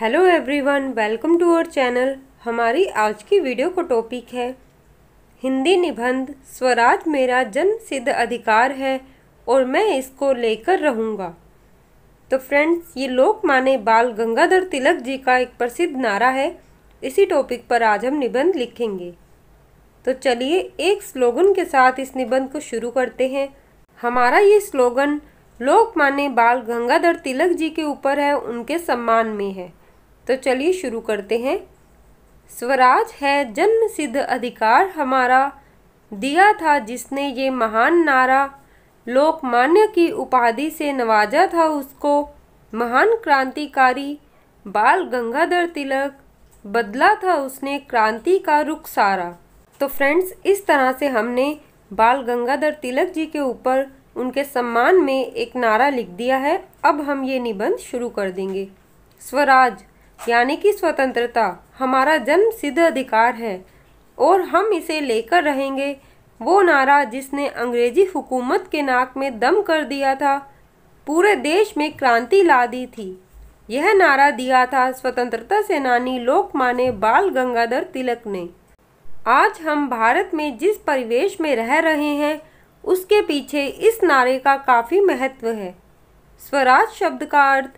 hello everyone welcome to our channel हमारी आज की वीडियो का टॉपिक है हिंदी निबंध स्वराज मेरा जन्म सिद्ध अधिकार है और मैं इसको लेकर रहूँगा तो फ्रेंड्स ये लोक माने बाल गंगाधर तिलक जी का एक प्रसिद्ध नारा है इसी टॉपिक पर आज हम निबंध लिखेंगे तो चलिए एक स्लोगन के साथ इस निबंध को शुरू करते हैं हमारा ये स्लोगन लोक माने बाल गंगाधर तिलक जी के ऊपर है उनके सम्मान में है तो चलिए शुरू करते हैं स्वराज है जन्म सिद्ध अधिकार हमारा दिया था जिसने ये महान नारा लोकमान्य की उपाधि से नवाजा था उसको महान क्रांतिकारी बाल गंगाधर तिलक बदला था उसने क्रांति का रुख सारा तो फ्रेंड्स इस तरह से हमने बाल गंगाधर तिलक जी के ऊपर उनके सम्मान में एक नारा लिख दिया है अब हम ये निबंध शुरू कर देंगे स्वराज यानी कि स्वतंत्रता हमारा जन्म सिद्ध अधिकार है और हम इसे लेकर रहेंगे वो नारा जिसने अंग्रेजी हुकूमत के नाक में दम कर दिया था पूरे देश में क्रांति ला दी थी यह नारा दिया था स्वतंत्रता सेनानी लोकमान्य बाल गंगाधर तिलक ने आज हम भारत में जिस परिवेश में रह रहे हैं उसके पीछे इस नारे का काफ़ी महत्व है स्वराज शब्द का अर्थ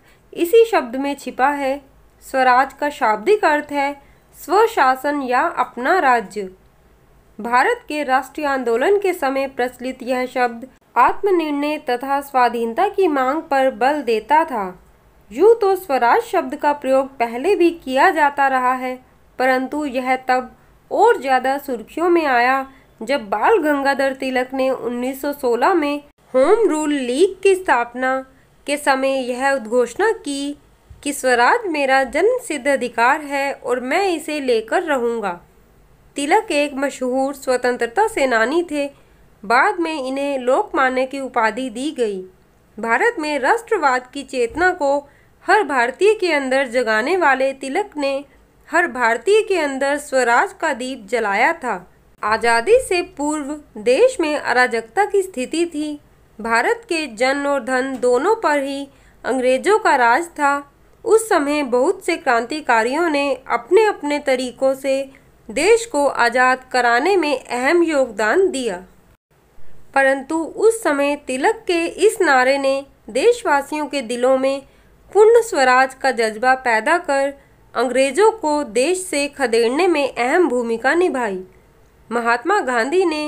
इसी शब्द में छिपा है स्वराज का शाब्दिक अर्थ है स्वशासन या अपना राज्य भारत के राष्ट्रीय आंदोलन के समय प्रचलित यह शब्द आत्मनिर्णय तथा स्वाधीनता की मांग पर बल देता था यूँ तो स्वराज शब्द का प्रयोग पहले भी किया जाता रहा है परंतु यह तब और ज़्यादा सुर्खियों में आया जब बाल गंगाधर तिलक ने 1916 में होम रूल लीग की स्थापना के समय यह उद्घोषणा की कि स्वराज मेरा जन्म सिद्ध अधिकार है और मैं इसे लेकर रहूँगा तिलक एक मशहूर स्वतंत्रता सेनानी थे बाद में इन्हें लोकमान्य की उपाधि दी गई भारत में राष्ट्रवाद की चेतना को हर भारतीय के अंदर जगाने वाले तिलक ने हर भारतीय के अंदर स्वराज का दीप जलाया था आज़ादी से पूर्व देश में अराजकता की स्थिति थी भारत के जन और धन दोनों पर ही अंग्रेजों का राज था उस समय बहुत से क्रांतिकारियों ने अपने अपने तरीकों से देश को आज़ाद कराने में अहम योगदान दिया परंतु उस समय तिलक के इस नारे ने देशवासियों के दिलों में पूर्ण स्वराज का जज्बा पैदा कर अंग्रेजों को देश से खदेड़ने में अहम भूमिका निभाई महात्मा गांधी ने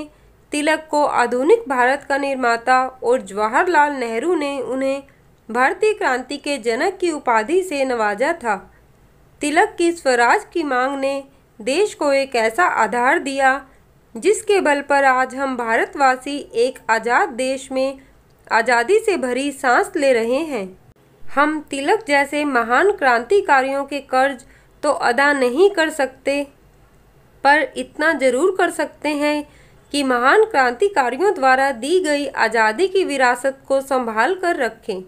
तिलक को आधुनिक भारत का निर्माता और जवाहरलाल नेहरू ने उन्हें भारतीय क्रांति के जनक की उपाधि से नवाजा था तिलक की स्वराज की मांग ने देश को एक ऐसा आधार दिया जिसके बल पर आज हम भारतवासी एक आज़ाद देश में आज़ादी से भरी सांस ले रहे हैं हम तिलक जैसे महान क्रांतिकारियों के कर्ज तो अदा नहीं कर सकते पर इतना जरूर कर सकते हैं कि महान क्रांतिकारियों द्वारा दी गई आज़ादी की विरासत को संभाल कर रखें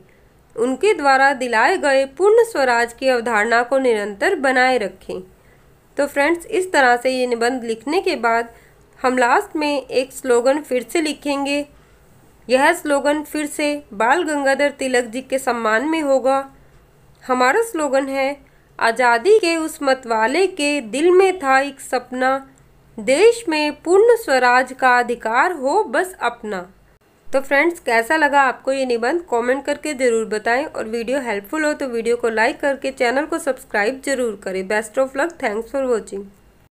उनके द्वारा दिलाए गए पूर्ण स्वराज की अवधारणा को निरंतर बनाए रखें तो फ्रेंड्स इस तरह से ये निबंध लिखने के बाद हम लास्ट में एक स्लोगन फिर से लिखेंगे यह स्लोगन फिर से बाल गंगाधर तिलक जी के सम्मान में होगा हमारा स्लोगन है आज़ादी के उस मतवाले के दिल में था एक सपना देश में पूर्ण स्वराज का अधिकार हो बस अपना तो फ्रेंड्स कैसा लगा आपको ये निबंध कमेंट करके ज़रूर बताएं और वीडियो हेल्पफुल हो तो वीडियो को लाइक करके चैनल को सब्सक्राइब जरूर करें best of luck thanks for watching